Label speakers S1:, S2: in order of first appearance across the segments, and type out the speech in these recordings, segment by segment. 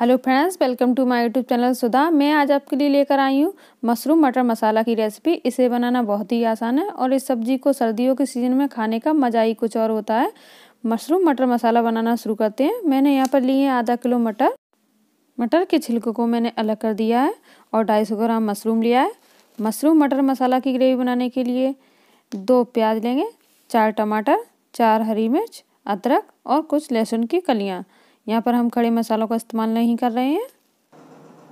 S1: hello friends welcome to my YouTube channel Sudha मैं आज आपके लिए लेकर आई हूँ मशरूम मटर मसाला की रेसिपी इसे बनाना बहुत ही आसान है और इस सब्जी को सर्दियों के सीज़न में खाने का मज़ा ही कुछ और होता है मशरूम मटर मसाला बनाना शुरू करते हैं मैंने यहाँ पर लिए हैं आधा किलो मटर मटर के छिलकों को मैंने अलग कर दिया है और ढाई ग्राम मशरूम लिया है मशरूम मटर मसाला की ग्रेवी बनाने के लिए दो प्याज लेंगे चार टमाटर चार हरी मिर्च अदरक और कुछ लहसुन की कलियाँ यहाँ पर हम खड़े मसालों का इस्तेमाल नहीं कर रहे हैं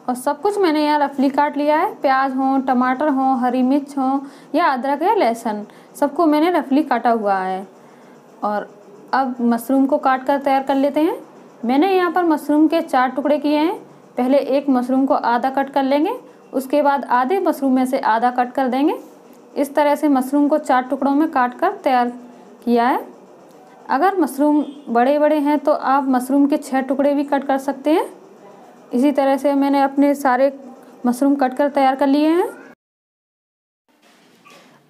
S1: और सब कुछ मैंने यहाँ रफली काट लिया है प्याज हो टमाटर हो हरी मिर्च हो या अदरक या लहसुन सबको मैंने रफली काटा हुआ है और अब मशरूम को काट कर तैयार कर लेते हैं मैंने यहाँ पर मशरूम के चार टुकड़े किए हैं पहले एक मशरूम को आधा कट कर लेंगे उसके बाद आधे मशरूम में से आधा कट कर देंगे इस तरह से मशरूम को चार टुकड़ों में काट कर तैयार किया है अगर मशरूम बड़े बड़े हैं तो आप मशरूम के छः टुकड़े भी कट कर सकते हैं इसी तरह से मैंने अपने सारे मशरूम कट कर तैयार कर लिए हैं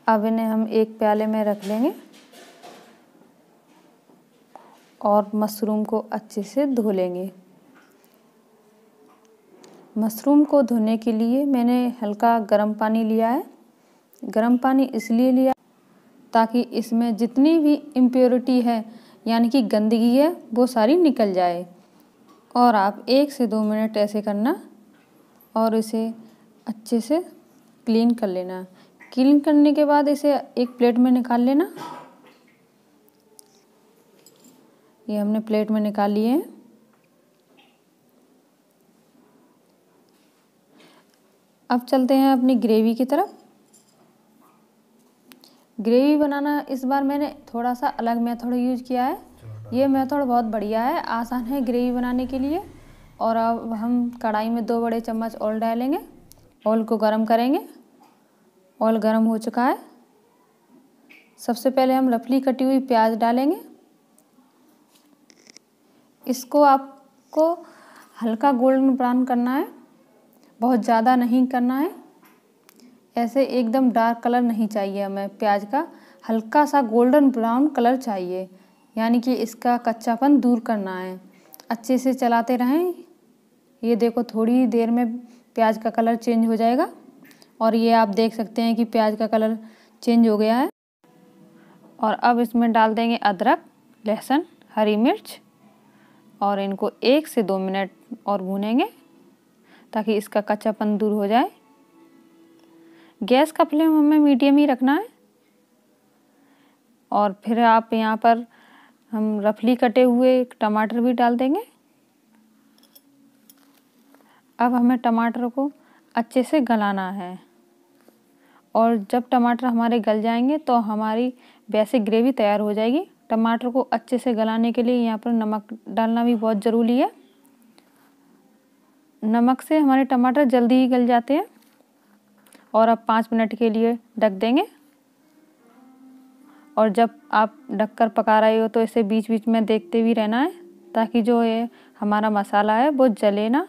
S1: अब इन्हें हम एक प्याले में रख लेंगे और मशरूम को अच्छे से धो लेंगे मशरूम को धोने के लिए मैंने हल्का गर्म पानी लिया है गर्म पानी इसलिए लिया ताकि इसमें जितनी भी इम्प्योरिटी है यानी कि गंदगी है वो सारी निकल जाए और आप एक से दो मिनट ऐसे करना और इसे अच्छे से क्लीन कर लेना क्लीन करने के बाद इसे एक प्लेट में निकाल लेना ये हमने प्लेट में निकाल लिए हैं अब चलते हैं अपनी ग्रेवी की तरफ ग्रेवी बनाना इस बार मैंने थोड़ा सा अलग मेथड यूज किया है ये मेथड बहुत बढ़िया है आसान है ग्रेवी बनाने के लिए और अब हम कढ़ाई में दो बड़े चम्मच ऑयल डालेंगे ऑयल को गर्म करेंगे ऑयल गर्म हो चुका है सबसे पहले हम रफली कटी हुई प्याज डालेंगे इसको आपको हल्का गोल्डन ब्राउन करना है बहुत ज़्यादा नहीं करना है ऐसे एकदम डार्क कलर नहीं चाहिए हमें प्याज का हल्का सा गोल्डन ब्राउन कलर चाहिए यानी कि इसका कच्चापन दूर करना है अच्छे से चलाते रहें ये देखो थोड़ी देर में प्याज का कलर चेंज हो जाएगा और ये आप देख सकते हैं कि प्याज का कलर चेंज हो गया है और अब इसमें डाल देंगे अदरक लहसुन हरी मिर्च और इनको एक से दो मिनट और भूनेंगे ताकि इसका कच्चापन दूर हो जाए गैस का फ्लेम हमें मीडियम ही रखना है और फिर आप यहाँ पर हम रफली कटे हुए टमाटर भी डाल देंगे अब हमें टमाटर को अच्छे से गलाना है और जब टमाटर हमारे गल जाएंगे तो हमारी वैसे ग्रेवी तैयार हो जाएगी टमाटर को अच्छे से गलाने के लिए यहाँ पर नमक डालना भी बहुत ज़रूरी है नमक से हमारे टमाटर जल्दी ही गल जाते हैं और आप पाँच मिनट के लिए ढक देंगे और जब आप ढक कर पका रहे हो तो इसे बीच बीच में देखते भी रहना है ताकि जो ये हमारा मसाला है वो जले ना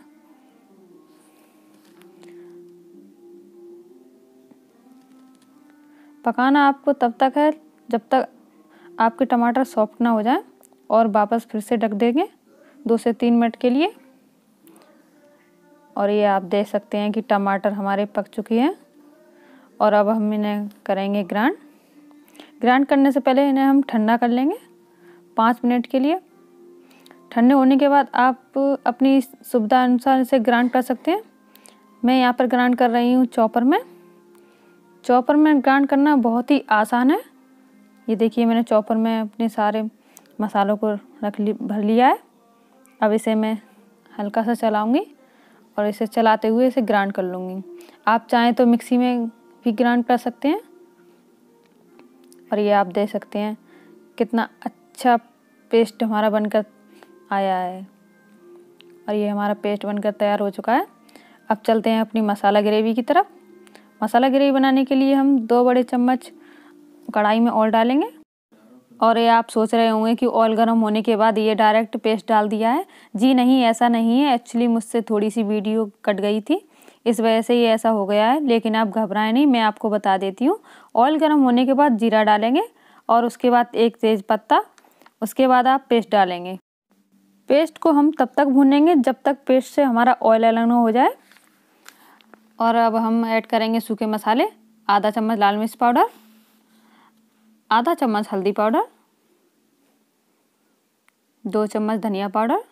S1: पकाना आपको तब तक है जब तक आपके टमाटर सॉफ्ट ना हो जाए और वापस फिर से ढक देंगे दो से तीन मिनट के लिए और ये आप देख सकते हैं कि टमाटर हमारे पक चुके हैं और अब हम इन्हें करेंगे ग्राइंड ग्राइंड करने से पहले इन्हें हम ठंडा कर लेंगे पाँच मिनट के लिए ठंडे होने के बाद आप अपनी सुविधा अनुसार इसे ग्राइंड कर सकते हैं मैं यहाँ पर ग्राइंड कर रही हूँ चॉपर में चॉपर में ग्राइंड करना बहुत ही आसान है ये देखिए मैंने चॉपर में अपने सारे मसालों को रख ली भर लिया है अब इसे मैं हल्का सा चलाऊँगी और इसे चलाते हुए इसे ग्राइंड कर लूँगी आप चाहें तो मिक्सी में भी ग्रांट कर सकते हैं और ये आप देख सकते हैं कितना अच्छा पेस्ट हमारा बनकर आया है और ये हमारा पेस्ट बनकर तैयार हो चुका है अब चलते हैं अपनी मसाला ग्रेवी की तरफ मसाला ग्रेवी बनाने के लिए हम दो बड़े चम्मच कढ़ाई में ऑयल डालेंगे और ये आप सोच रहे होंगे कि ऑयल गर्म होने के बाद ये डायरेक्ट पेस्ट डाल दिया है जी नहीं ऐसा नहीं है एक्चुअली मुझसे थोड़ी सी वीडियो कट गई थी इस वजह से ये ऐसा हो गया है लेकिन आप घबराएं नहीं मैं आपको बता देती हूँ ऑयल गर्म होने के बाद जीरा डालेंगे और उसके बाद एक तेज़ पत्ता उसके बाद आप पेस्ट डालेंगे पेस्ट को हम तब तक भूनेंगे जब तक पेस्ट से हमारा ऑयल अलग हो जाए और अब हम ऐड करेंगे सूखे मसाले आधा चम्मच लाल मिर्च पाउडर आधा चम्मच हल्दी पाउडर दो चम्मच धनिया पाउडर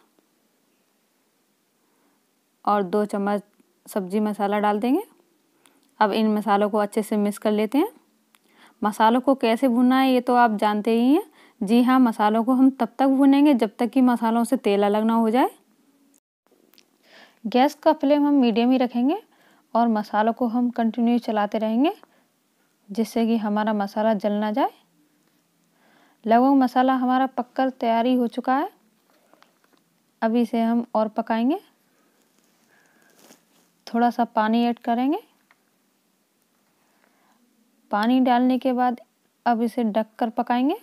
S1: और दो चम्मच सब्जी मसाला डाल देंगे अब इन मसालों को अच्छे से मिक्स कर लेते हैं मसालों को कैसे भुनना है ये तो आप जानते ही हैं जी हाँ मसालों को हम तब तक भुनेंगे जब तक कि मसालों से तेल अलग ना हो जाए गैस का फ्लेम हम मीडियम ही रखेंगे और मसालों को हम कंटिन्यू चलाते रहेंगे जिससे कि हमारा मसाला जल ना जाए लगभग मसाला हमारा पककर तैयारी हो चुका है अभी इसे हम और पकाएंगे थोड़ा सा पानी ऐड करेंगे पानी डालने के बाद अब इसे ढक कर पकाएंगे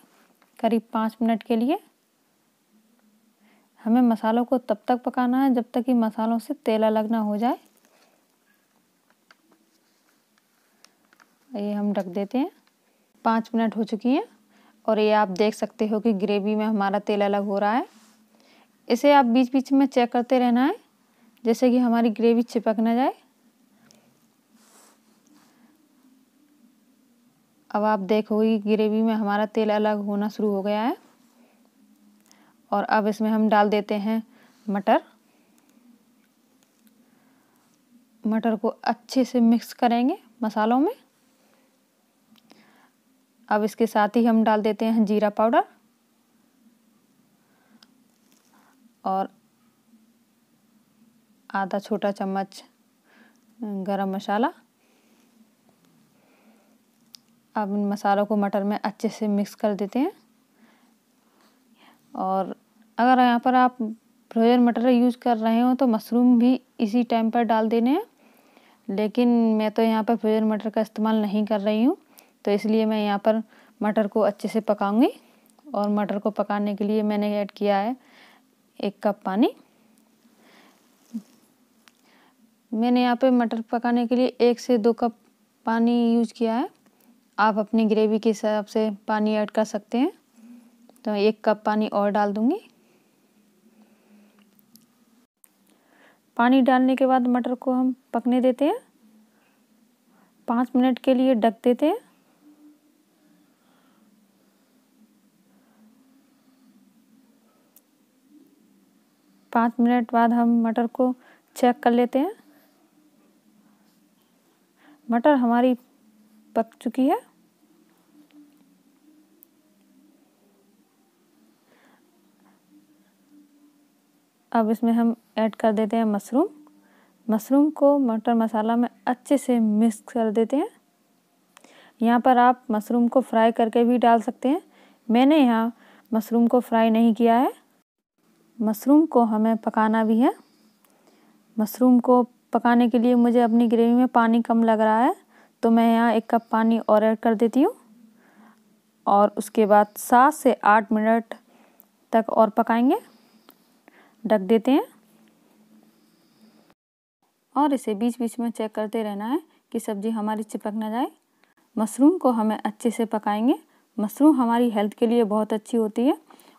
S1: करीब पाँच मिनट के लिए हमें मसालों को तब तक पकाना है जब तक कि मसालों से तेल अलग ना हो जाए ये हम ढक देते हैं पाँच मिनट हो चुकी हैं और ये आप देख सकते हो कि ग्रेवी में हमारा तेल अलग हो रहा है इसे आप बीच बीच में चेक करते रहना है जैसे कि हमारी ग्रेवी चिपक ना जाए अब आप देखोगे ग्रेवी में हमारा तेल अलग होना शुरू हो गया है और अब इसमें हम डाल देते हैं मटर मटर को अच्छे से मिक्स करेंगे मसालों में अब इसके साथ ही हम डाल देते हैं जीरा पाउडर और आधा छोटा चम्मच गरम मसाला अब इन मसालों को मटर में अच्छे से मिक्स कर देते हैं और अगर यहाँ पर आप फ्रोजन मटर यूज़ कर रहे हो तो मशरूम भी इसी टाइम पर डाल देने हैं लेकिन मैं तो यहाँ पर फ्रोजन मटर का इस्तेमाल नहीं कर रही हूँ तो इसलिए मैं यहाँ पर मटर को अच्छे से पकाऊंगी और मटर को पकाने के लिए मैंने ऐड किया है एक कप पानी मैंने यहाँ पे मटर पकाने के लिए एक से दो कप पानी यूज किया है आप अपनी ग्रेवी के हिसाब से पानी ऐड कर सकते हैं तो एक कप पानी और डाल दूँगी पानी डालने के बाद मटर को हम पकने देते हैं पाँच मिनट के लिए ढक देते हैं पाँच मिनट बाद हम मटर को चेक कर लेते हैं मटर हमारी पक चुकी है अब इसमें हम ऐड कर देते हैं मशरूम मशरूम को मटर मसाला में अच्छे से मिक्स कर देते हैं यहाँ पर आप मशरूम को फ्राई करके भी डाल सकते हैं मैंने यहाँ मशरूम को फ्राई नहीं किया है मशरूम को हमें पकाना भी है मशरूम को पकाने के लिए मुझे अपनी ग्रेवी में पानी कम लग रहा है तो मैं यहाँ एक कप पानी और ऐड कर देती हूँ और उसके बाद सात से आठ मिनट तक और पकाएंगे ढक देते हैं और इसे बीच बीच में चेक करते रहना है कि सब्ज़ी हमारी चिपक ना जाए मशरूम को हमें अच्छे से पकाएंगे मशरूम हमारी हेल्थ के लिए बहुत अच्छी होती है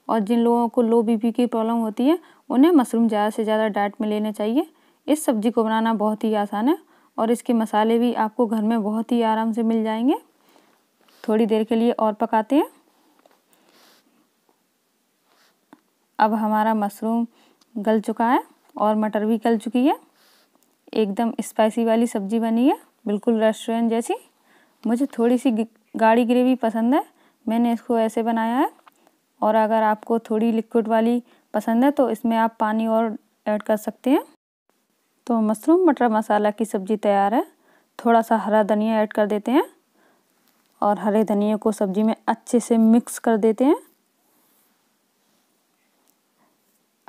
S1: और जिन लोगों को लो बीपी की प्रॉब्लम होती है उन्हें मशरूम ज़्यादा से ज़्यादा डाइट में लेने चाहिए इस सब्ज़ी को बनाना बहुत ही आसान है और इसके मसाले भी आपको घर में बहुत ही आराम से मिल जाएंगे थोड़ी देर के लिए और पकाते हैं अब हमारा मशरूम गल चुका है और मटर भी गल चुकी है एकदम स्पाइसी वाली सब्ज़ी बनी है बिल्कुल रेस्टोरेंट जैसी मुझे थोड़ी सी गाढ़ी ग्रेवी पसंद है मैंने इसको ऐसे बनाया है और अगर आपको थोड़ी लिक्विड वाली पसंद है तो इसमें आप पानी और ऐड कर सकते हैं तो मशरूम मटर मसाला की सब्ज़ी तैयार है थोड़ा सा हरा धनिया ऐड कर देते हैं और हरे धनिया को सब्ज़ी में अच्छे से मिक्स कर देते हैं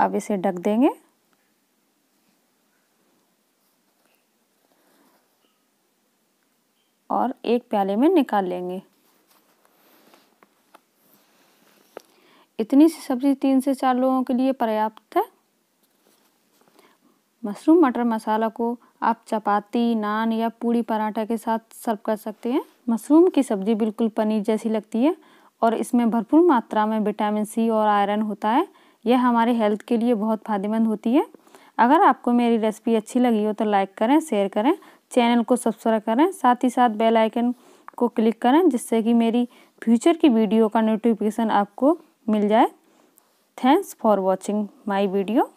S1: अब इसे ढक देंगे और एक प्याले में निकाल लेंगे इतनी सी सब्ज़ी तीन से चार लोगों के लिए पर्याप्त है मशरूम मटर मसाला को आप चपाती नान या पूड़ी पराठा के साथ सर्व कर सकते हैं मशरूम की सब्ज़ी बिल्कुल पनीर जैसी लगती है और इसमें भरपूर मात्रा में विटामिन सी और आयरन होता है यह हमारे हेल्थ के लिए बहुत फायदेमंद होती है अगर आपको मेरी रेसिपी अच्छी लगी हो तो लाइक करें शेयर करें चैनल को सब्सक्राइब करें साथ ही साथ बेल आइकन को क्लिक करें जिससे कि मेरी फ्यूचर की वीडियो का नोटिफिकेशन आपको मिल जाए thanks for watching my video